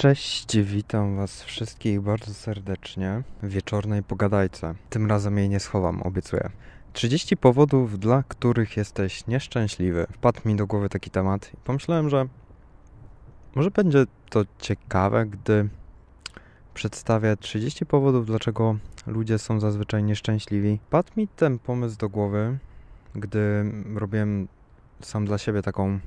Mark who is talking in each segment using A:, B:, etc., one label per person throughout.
A: Cześć, witam Was wszystkich bardzo serdecznie w wieczornej pogadajce. Tym razem jej nie schowam, obiecuję. 30 powodów, dla których jesteś nieszczęśliwy. Wpadł mi do głowy taki temat i pomyślałem, że może będzie to ciekawe, gdy przedstawię 30 powodów, dlaczego ludzie są zazwyczaj nieszczęśliwi. Padł mi ten pomysł do głowy, gdy robiłem sam dla siebie taką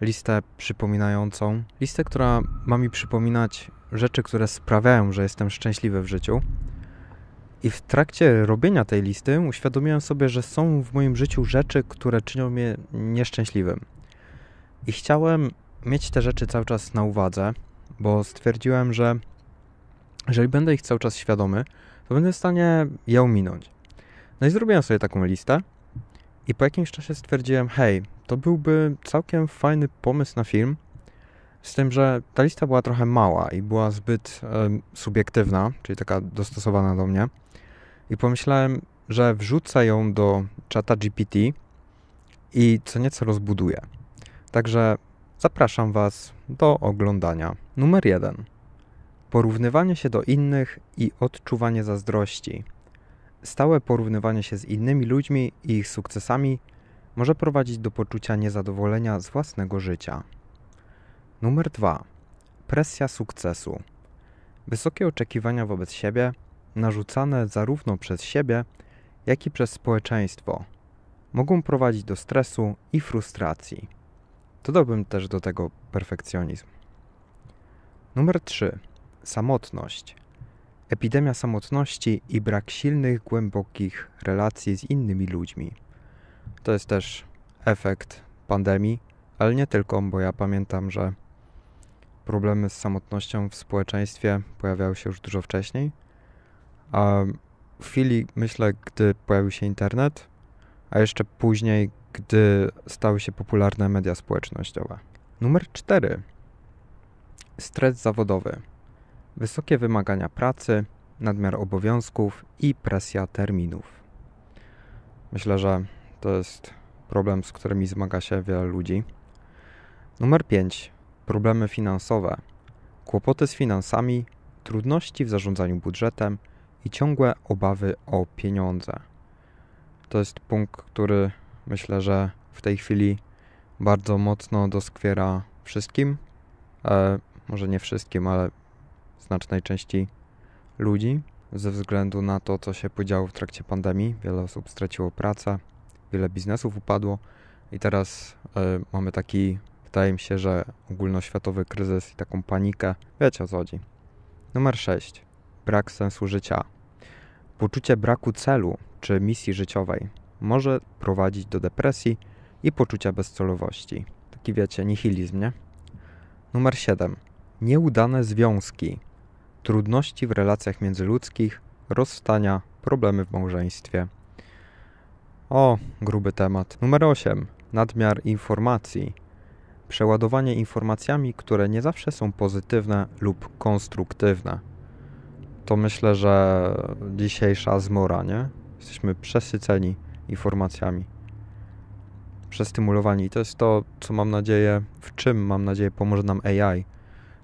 A: listę przypominającą. Listę, która ma mi przypominać rzeczy, które sprawiają, że jestem szczęśliwy w życiu. I w trakcie robienia tej listy uświadomiłem sobie, że są w moim życiu rzeczy, które czynią mnie nieszczęśliwym. I chciałem mieć te rzeczy cały czas na uwadze, bo stwierdziłem, że jeżeli będę ich cały czas świadomy, to będę w stanie je ominąć. No i zrobiłem sobie taką listę i po jakimś czasie stwierdziłem, hej, to byłby całkiem fajny pomysł na film. Z tym, że ta lista była trochę mała i była zbyt e, subiektywna, czyli taka dostosowana do mnie. I pomyślałem, że wrzucę ją do czata GPT i co nieco rozbuduję. Także zapraszam Was do oglądania. Numer jeden: Porównywanie się do innych i odczuwanie zazdrości. Stałe porównywanie się z innymi ludźmi i ich sukcesami może prowadzić do poczucia niezadowolenia z własnego życia. Numer 2. Presja sukcesu. Wysokie oczekiwania wobec siebie, narzucane zarówno przez siebie, jak i przez społeczeństwo, mogą prowadzić do stresu i frustracji. Dodałbym też do tego perfekcjonizm. Numer 3. Samotność. Epidemia samotności i brak silnych, głębokich relacji z innymi ludźmi. To jest też efekt pandemii, ale nie tylko, bo ja pamiętam, że problemy z samotnością w społeczeństwie pojawiały się już dużo wcześniej. A w chwili, myślę, gdy pojawił się internet, a jeszcze później, gdy stały się popularne media społecznościowe. Numer 4. Stres zawodowy. Wysokie wymagania pracy, nadmiar obowiązków i presja terminów. Myślę, że to jest problem, z którymi zmaga się wiele ludzi. Numer 5. Problemy finansowe. Kłopoty z finansami, trudności w zarządzaniu budżetem i ciągłe obawy o pieniądze. To jest punkt, który myślę, że w tej chwili bardzo mocno doskwiera wszystkim. E, może nie wszystkim, ale znacznej części ludzi ze względu na to, co się podziało w trakcie pandemii. Wiele osób straciło pracę, wiele biznesów upadło i teraz y, mamy taki, wydaje mi się, że ogólnoświatowy kryzys i taką panikę. Wiecie o co chodzi. Numer 6. Brak sensu życia. Poczucie braku celu czy misji życiowej może prowadzić do depresji i poczucia bezcelowości. Taki wiecie, nihilizm, nie? Numer 7. Nieudane związki. Trudności w relacjach międzyludzkich, rozstania, problemy w małżeństwie. O, gruby temat. Numer 8. Nadmiar informacji. Przeładowanie informacjami, które nie zawsze są pozytywne lub konstruktywne. To myślę, że dzisiejsza zmora, nie? Jesteśmy przesyceni informacjami. Przestymulowani. I to jest to, co mam nadzieję, w czym mam nadzieję pomoże nam AI.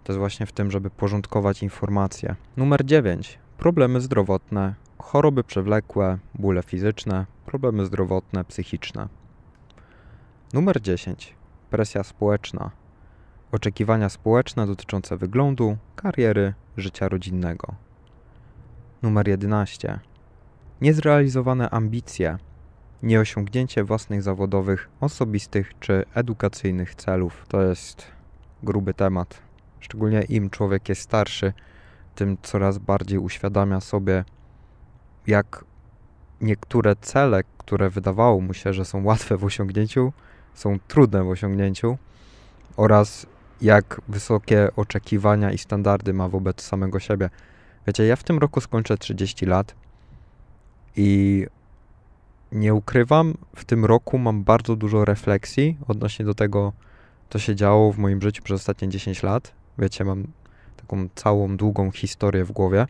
A: To jest właśnie w tym, żeby porządkować informacje. Numer 9. Problemy zdrowotne, choroby przewlekłe, bóle fizyczne, problemy zdrowotne, psychiczne. Numer 10. Presja społeczna. Oczekiwania społeczne dotyczące wyglądu, kariery, życia rodzinnego. Numer 11. Niezrealizowane ambicje. Nieosiągnięcie własnych zawodowych, osobistych czy edukacyjnych celów. To jest gruby temat. Szczególnie im człowiek jest starszy, tym coraz bardziej uświadamia sobie, jak niektóre cele, które wydawało mu się, że są łatwe w osiągnięciu, są trudne w osiągnięciu oraz jak wysokie oczekiwania i standardy ma wobec samego siebie. Wiecie, ja w tym roku skończę 30 lat i nie ukrywam, w tym roku mam bardzo dużo refleksji odnośnie do tego, co się działo w moim życiu przez ostatnie 10 lat. Wiecie, mam taką całą długą historię w głowie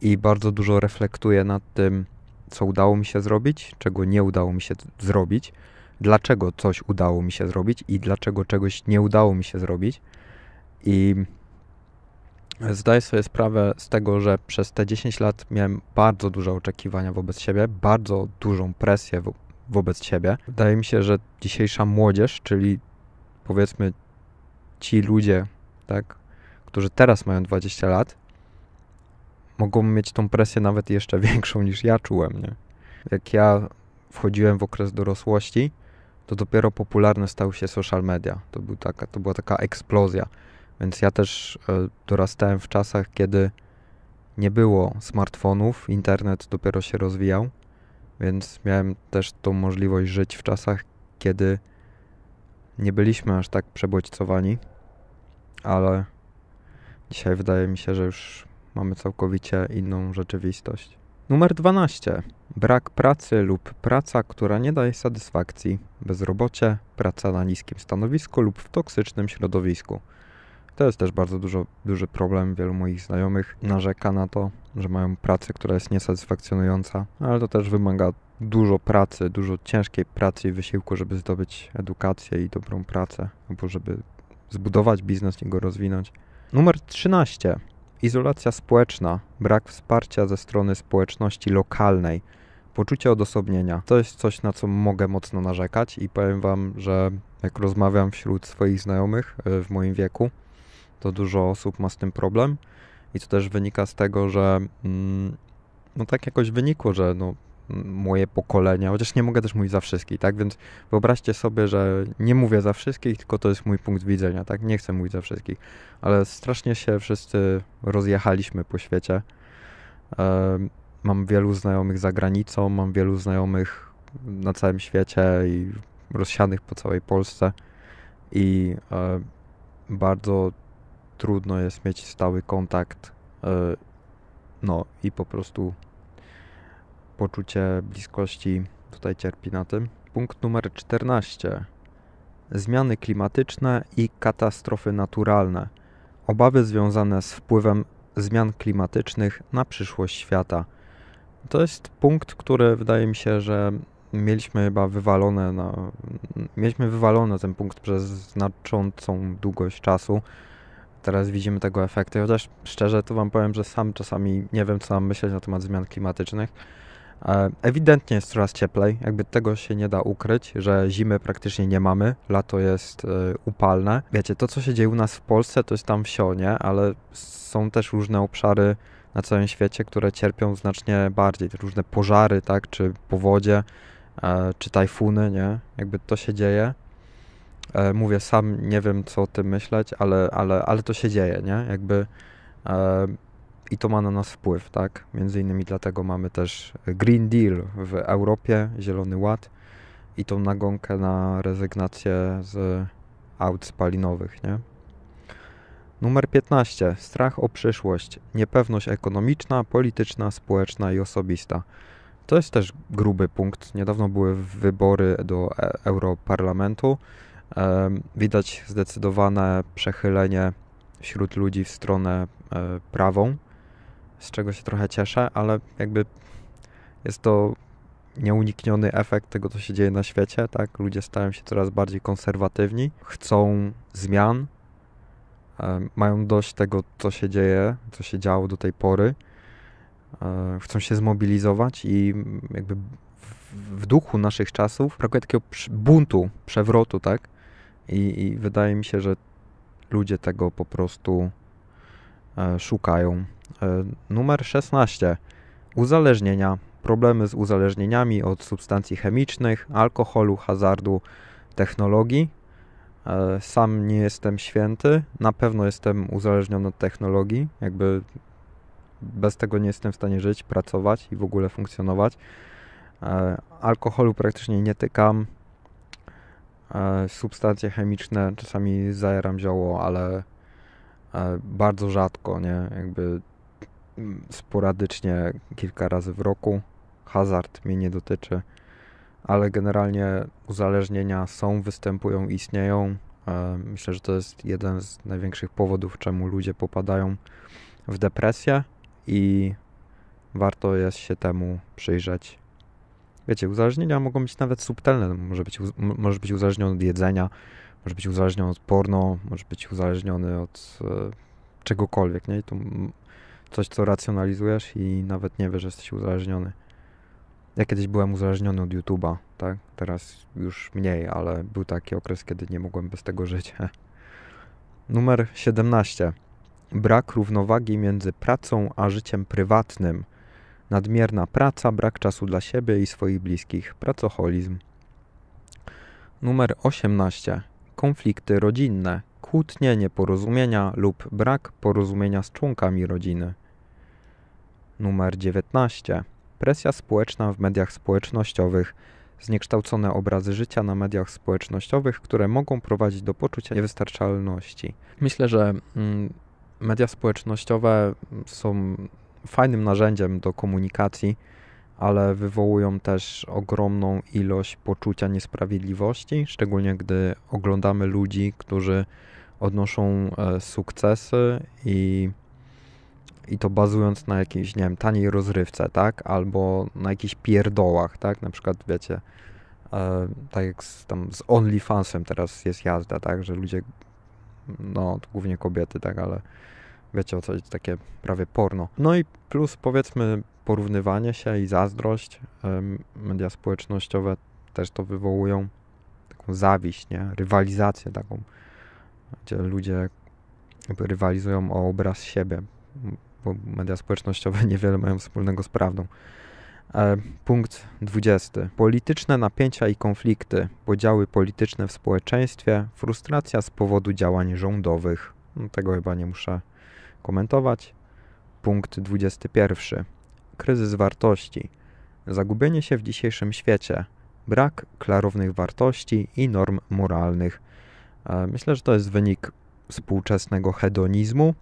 A: i bardzo dużo reflektuję nad tym, co udało mi się zrobić, czego nie udało mi się zrobić, dlaczego coś udało mi się zrobić i dlaczego czegoś nie udało mi się zrobić. I zdaję sobie sprawę z tego, że przez te 10 lat miałem bardzo duże oczekiwania wobec siebie, bardzo dużą presję wo wobec siebie. Wydaje mi się, że dzisiejsza młodzież, czyli powiedzmy ci ludzie, tak, którzy teraz mają 20 lat, mogą mieć tą presję nawet jeszcze większą niż ja czułem, nie? Jak ja wchodziłem w okres dorosłości, to dopiero popularne stały się social media. To, był taka, to była taka eksplozja. Więc ja też e, dorastałem w czasach, kiedy nie było smartfonów, internet dopiero się rozwijał, więc miałem też tą możliwość żyć w czasach, kiedy nie byliśmy aż tak przebodźcowani, ale dzisiaj wydaje mi się, że już mamy całkowicie inną rzeczywistość. Numer 12. Brak pracy lub praca, która nie daje satysfakcji, bezrobocie, praca na niskim stanowisku lub w toksycznym środowisku. To jest też bardzo dużo, duży problem. Wielu moich znajomych narzeka na to, że mają pracę, która jest niesatysfakcjonująca, ale to też wymaga dużo pracy, dużo ciężkiej pracy i wysiłku, żeby zdobyć edukację i dobrą pracę, albo żeby zbudować biznes i go rozwinąć. Numer 13. Izolacja społeczna, brak wsparcia ze strony społeczności lokalnej, poczucie odosobnienia to jest coś, na co mogę mocno narzekać i powiem Wam, że jak rozmawiam wśród swoich znajomych y, w moim wieku, to dużo osób ma z tym problem i to też wynika z tego, że mm, no tak jakoś wynikło, że no, moje pokolenie, chociaż nie mogę też mówić za wszystkich, tak? Więc wyobraźcie sobie, że nie mówię za wszystkich, tylko to jest mój punkt widzenia, tak? Nie chcę mówić za wszystkich, ale strasznie się wszyscy rozjechaliśmy po świecie. Mam wielu znajomych za granicą, mam wielu znajomych na całym świecie i rozsianych po całej Polsce i bardzo trudno jest mieć stały kontakt e, no i po prostu poczucie bliskości tutaj cierpi na tym. Punkt numer 14. Zmiany klimatyczne i katastrofy naturalne. Obawy związane z wpływem zmian klimatycznych na przyszłość świata. To jest punkt, który wydaje mi się, że mieliśmy chyba wywalone, na, mieliśmy wywalone ten punkt przez znaczącą długość czasu. Teraz widzimy tego efekty, chociaż szczerze to Wam powiem, że sam czasami nie wiem, co mam myśleć na temat zmian klimatycznych E, ewidentnie jest coraz cieplej, jakby tego się nie da ukryć, że zimy praktycznie nie mamy, lato jest e, upalne. Wiecie, to co się dzieje u nas w Polsce to jest tam w nie? Ale są też różne obszary na całym świecie, które cierpią znacznie bardziej. Różne pożary, tak, czy powodzie, e, czy tajfuny, nie? Jakby to się dzieje. Mówię, sam nie wiem co o tym myśleć, ale, ale, ale to się dzieje, nie? Jakby i to ma na nas wpływ, tak? Między innymi dlatego mamy też Green Deal w Europie, Zielony Ład i tą nagonkę na rezygnację z aut spalinowych, nie? Numer 15. Strach o przyszłość, niepewność ekonomiczna, polityczna, społeczna i osobista. To jest też gruby punkt. Niedawno były wybory do e- Europarlamentu. Widać zdecydowane przechylenie wśród ludzi w stronę e, prawą z czego się trochę cieszę, ale jakby jest to nieunikniony efekt tego, co się dzieje na świecie, tak? Ludzie stają się coraz bardziej konserwatywni, chcą zmian, mają dość tego, co się dzieje, co się działo do tej pory. Chcą się zmobilizować i jakby w duchu naszych czasów brakuje takiego buntu, przewrotu, tak? I, i wydaje mi się, że ludzie tego po prostu e, szukają E, numer 16. Uzależnienia. Problemy z uzależnieniami od substancji chemicznych, alkoholu, hazardu, technologii. E, sam nie jestem święty, na pewno jestem uzależniony od technologii, jakby bez tego nie jestem w stanie żyć, pracować i w ogóle funkcjonować. E, alkoholu praktycznie nie tykam. Substancje chemiczne czasami zajeram zioło, ale bardzo rzadko, nie? Jakby Mm, sporadycznie kilka razy w roku. Hazard mnie nie dotyczy, ale generalnie uzależnienia są, występują, istnieją. E, myślę, że to jest jeden z największych powodów, czemu ludzie popadają w depresję i warto jest się temu przyjrzeć. Wiecie, uzależnienia mogą być nawet subtelne. Może być, może być uzależniony od jedzenia, może być uzależniony od porno, może być uzależniony od e, czegokolwiek. Nie? to coś, co racjonalizujesz i nawet nie wiesz, że jesteś uzależniony. Ja kiedyś byłem uzależniony od YouTube'a, tak? Teraz już mniej, ale był taki okres, kiedy nie mogłem bez tego żyć. Numer 17. Brak równowagi między pracą a życiem prywatnym. Nadmierna praca, brak czasu dla siebie i swoich bliskich. Pracoholizm. Numer 18. Konflikty rodzinne kłótnie, nieporozumienia lub brak porozumienia z członkami rodziny. Numer 19. Presja społeczna w mediach społecznościowych. Zniekształcone obrazy życia na mediach społecznościowych, które mogą prowadzić do poczucia niewystarczalności. Myślę, że mm, media społecznościowe są fajnym narzędziem do komunikacji, ale wywołują też ogromną ilość poczucia niesprawiedliwości, szczególnie gdy oglądamy ludzi, którzy odnoszą e, sukcesy i, i to bazując na jakiejś, nie wiem, taniej rozrywce, tak? Albo na jakichś pierdołach, tak? Na przykład, wiecie, e, tak jak z, tam z OnlyFansem teraz jest jazda, tak? Że ludzie, no głównie kobiety, tak? Ale wiecie o coś, takie prawie porno. No i plus powiedzmy porównywanie się i zazdrość. E, media społecznościowe też to wywołują. Taką zawiść, nie? Rywalizację taką gdzie ludzie rywalizują o obraz siebie, bo media społecznościowe niewiele mają wspólnego z prawdą. E, punkt 20. Polityczne napięcia i konflikty, podziały polityczne w społeczeństwie, frustracja z powodu działań rządowych. No, tego chyba nie muszę komentować. Punkt 21. Kryzys wartości. Zagubienie się w dzisiejszym świecie, brak klarownych wartości i norm moralnych E, myślę, że to jest wynik współczesnego hedonizmu.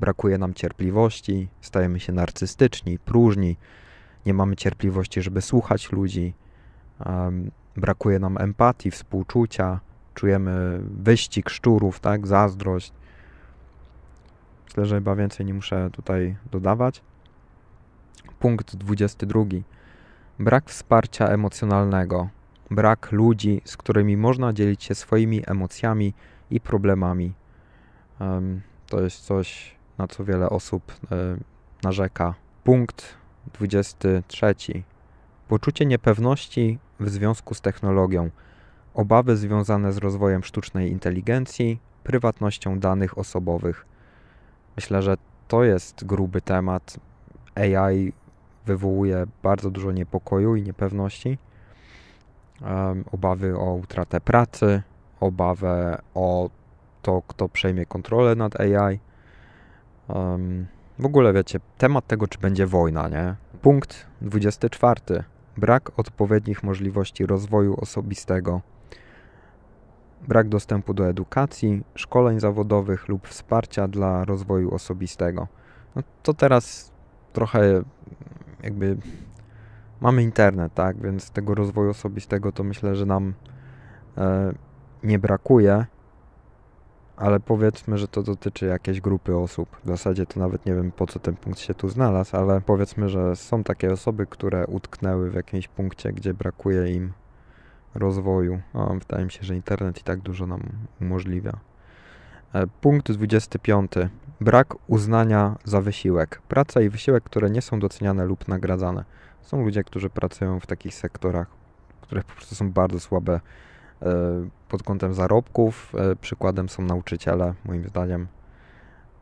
A: Brakuje nam cierpliwości, stajemy się narcystyczni, próżni, nie mamy cierpliwości, żeby słuchać ludzi, e, brakuje nam empatii, współczucia, czujemy wyścig szczurów, tak, zazdrość. Myślę, że chyba więcej nie muszę tutaj dodawać. Punkt 22. Brak wsparcia emocjonalnego brak ludzi, z którymi można dzielić się swoimi emocjami i problemami. To jest coś, na co wiele osób e, narzeka. Punkt 23. Poczucie niepewności w związku z technologią. Obawy związane z rozwojem sztucznej inteligencji, prywatnością danych osobowych. Myślę, że to jest gruby temat. AI wywołuje bardzo dużo niepokoju i niepewności obawy o utratę pracy, obawę o to, kto przejmie kontrolę nad AI. w ogóle wiecie, temat tego, czy będzie wojna, nie? Punkt 24. Brak odpowiednich możliwości rozwoju osobistego. Brak dostępu do edukacji, szkoleń zawodowych lub wsparcia dla rozwoju osobistego. No to teraz trochę jakby mamy internet, tak, więc tego rozwoju osobistego to myślę, że nam e, nie brakuje, ale powiedzmy, że to dotyczy jakiejś grupy osób. W zasadzie to nawet nie wiem, po co ten punkt się tu znalazł, ale powiedzmy, że są takie osoby, które utknęły w jakimś punkcie, gdzie brakuje im rozwoju. A wydaje mi się, że internet i tak dużo nam umożliwia. E, punkt 25. Brak uznania za wysiłek. Praca i wysiłek, które nie są doceniane lub nagradzane. Są ludzie, którzy pracują w takich sektorach, które po prostu są bardzo słabe e, pod kątem zarobków. E, przykładem są nauczyciele, moim zdaniem.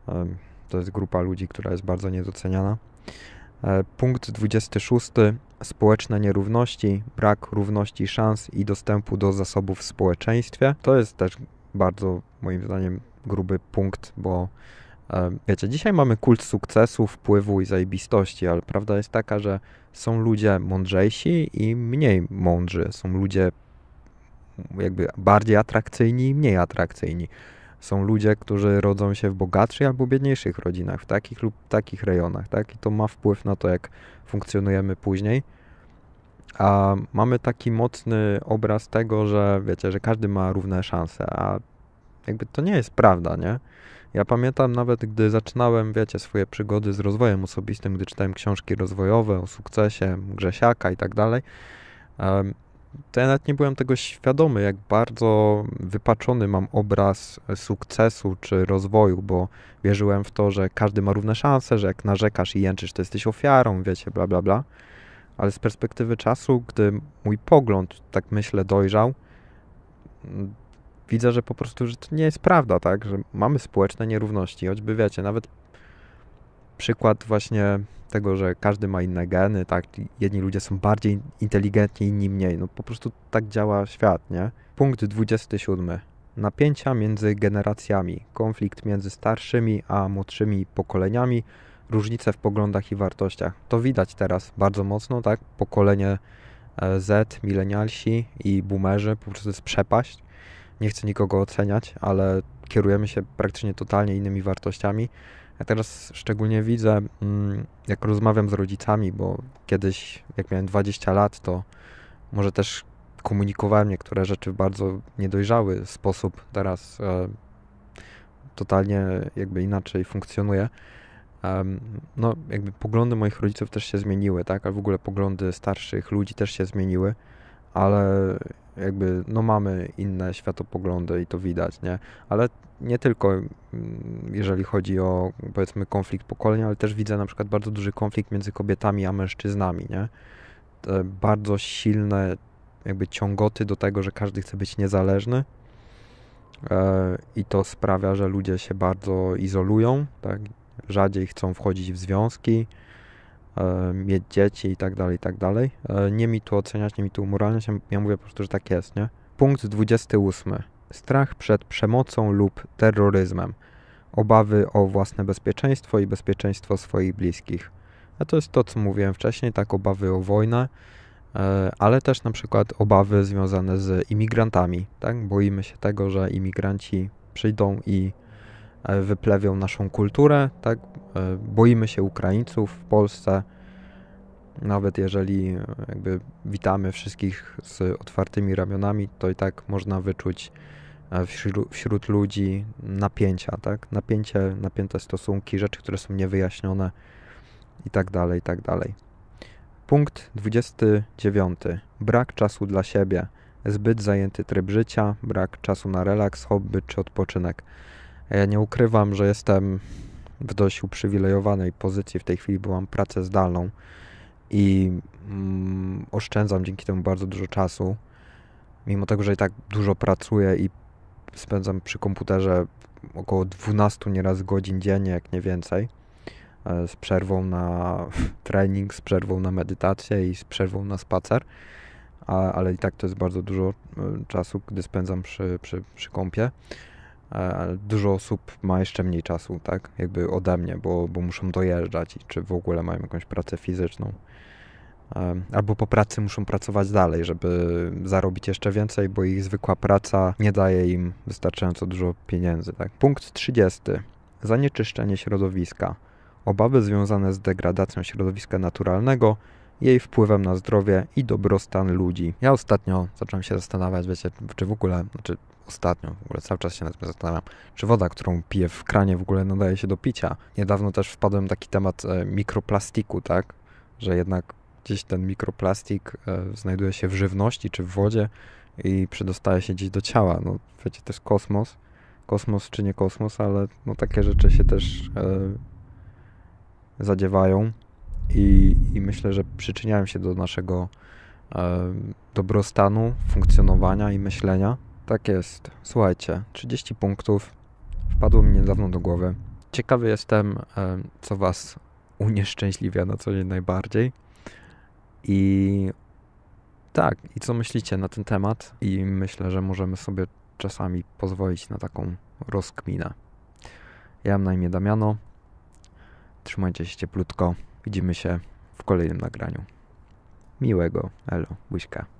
A: E, to jest grupa ludzi, która jest bardzo niedoceniana. Punkt 26. Społeczne nierówności, brak równości szans i dostępu do zasobów w społeczeństwie. To jest też bardzo, moim zdaniem, gruby punkt, bo E, wiecie, dzisiaj mamy kult sukcesu, wpływu i zajebistości, ale prawda jest taka, że są ludzie mądrzejsi i mniej mądrzy. Są ludzie jakby bardziej atrakcyjni i mniej atrakcyjni. Są ludzie, którzy rodzą się w bogatszych albo biedniejszych rodzinach, w takich lub takich rejonach, tak? I to ma wpływ na to, jak funkcjonujemy później. A mamy taki mocny obraz tego, że wiecie, że każdy ma równe szanse, a jakby to nie jest prawda, nie? Ja pamiętam nawet, gdy zaczynałem, wiecie, swoje przygody z rozwojem osobistym, gdy czytałem książki rozwojowe o sukcesie Grzesiaka i tak dalej, to ja nawet nie byłem tego świadomy, jak bardzo wypaczony mam obraz sukcesu czy rozwoju, bo wierzyłem w to, że każdy ma równe szanse, że jak narzekasz i jęczysz, to jesteś ofiarą, wiecie, bla, bla, bla. Ale z perspektywy czasu, gdy mój pogląd, tak myślę, dojrzał, widzę, że po prostu że to nie jest prawda, tak? Że mamy społeczne nierówności, choćby wiecie, nawet przykład właśnie tego, że każdy ma inne geny, tak? Jedni ludzie są bardziej inteligentni, inni mniej. No po prostu tak działa świat, nie? Punkt 27. Napięcia między generacjami, konflikt między starszymi a młodszymi pokoleniami, różnice w poglądach i wartościach. To widać teraz bardzo mocno, tak? Pokolenie e, Z, milenialsi i boomerzy, po prostu jest przepaść nie chcę nikogo oceniać, ale kierujemy się praktycznie totalnie innymi wartościami. Ja teraz szczególnie widzę, mm, jak rozmawiam z rodzicami, bo kiedyś, jak miałem 20 lat, to może też komunikowałem niektóre rzeczy w bardzo niedojrzały sposób. Teraz e, totalnie jakby inaczej funkcjonuje. E, no, jakby poglądy moich rodziców też się zmieniły, tak? A w ogóle poglądy starszych ludzi też się zmieniły, ale jakby no mamy inne światopoglądy i to widać, nie? Ale nie tylko mm, jeżeli chodzi o powiedzmy konflikt pokolenia, ale też widzę na przykład bardzo duży konflikt między kobietami a mężczyznami, nie? Te bardzo silne jakby ciągoty do tego, że każdy chce być niezależny e, i to sprawia, że ludzie się bardzo izolują, tak? Rzadziej chcą wchodzić w związki, E, mieć dzieci i tak dalej, i tak dalej. E, nie mi tu oceniać, nie mi tu umoralniać, ja mówię po prostu, że tak jest, nie? Punkt 28. Strach przed przemocą lub terroryzmem. Obawy o własne bezpieczeństwo i bezpieczeństwo swoich bliskich. A to jest to, co mówiłem wcześniej, tak, obawy o wojnę, e, ale też na przykład obawy związane z imigrantami, tak? Boimy się tego, że imigranci przyjdą i E, wyplewią naszą kulturę, tak? E, boimy się Ukraińców w Polsce, nawet jeżeli e, jakby witamy wszystkich z otwartymi ramionami, to i tak można wyczuć wśród, ludzi napięcia, tak? Napięcie, napięte stosunki, rzeczy, które są niewyjaśnione i tak dalej, i tak dalej. Punkt 29. Brak czasu dla siebie. Zbyt zajęty tryb życia, brak czasu na relaks, hobby czy odpoczynek. Ja nie ukrywam, że jestem w dość uprzywilejowanej pozycji w tej chwili, byłam pracę zdalną i mm, oszczędzam dzięki temu bardzo dużo czasu. Mimo tego, że i tak dużo pracuję i spędzam przy komputerze około 12 nieraz godzin dziennie, jak nie więcej, e, z przerwą na trening, z przerwą na medytację i z przerwą na spacer, ale i tak to jest bardzo dużo e, czasu, gdy spędzam przy, przy, przy kąpie dużo osób ma jeszcze mniej czasu, tak, jakby ode mnie, bo, bo muszą dojeżdżać i czy w ogóle mają jakąś pracę fizyczną. Albo po pracy muszą pracować dalej, żeby zarobić jeszcze więcej, bo ich zwykła praca nie daje im wystarczająco dużo pieniędzy. Tak? Punkt 30. Zanieczyszczenie środowiska. Obawy związane z degradacją środowiska naturalnego jej wpływem na zdrowie i dobrostan ludzi. Ja ostatnio zacząłem się zastanawiać, wiecie, czy w ogóle, znaczy ostatnio, w ogóle cały czas się nad tym zastanawiam, czy woda, którą piję w kranie w ogóle nadaje się do picia. Niedawno też wpadłem taki temat e, mikroplastiku, tak, że jednak gdzieś ten mikroplastik e, znajduje się w żywności czy w wodzie i przedostaje się gdzieś do ciała. No wiecie, to jest kosmos, kosmos czy nie kosmos, ale no takie rzeczy się też e, zadziewają i, i myślę, że przyczyniają się do naszego e, dobrostanu, funkcjonowania i myślenia. Tak jest. Słuchajcie, 30 punktów wpadło mi niedawno do głowy. Ciekawy jestem, e, co Was unieszczęśliwia na co dzień najbardziej. I tak, i co myślicie na ten temat? I myślę, że możemy sobie czasami pozwolić na taką rozkminę. Ja mam na imię Damiano. Trzymajcie się cieplutko. Widzimy się w kolejnym nagraniu. Miłego, elo, buźka.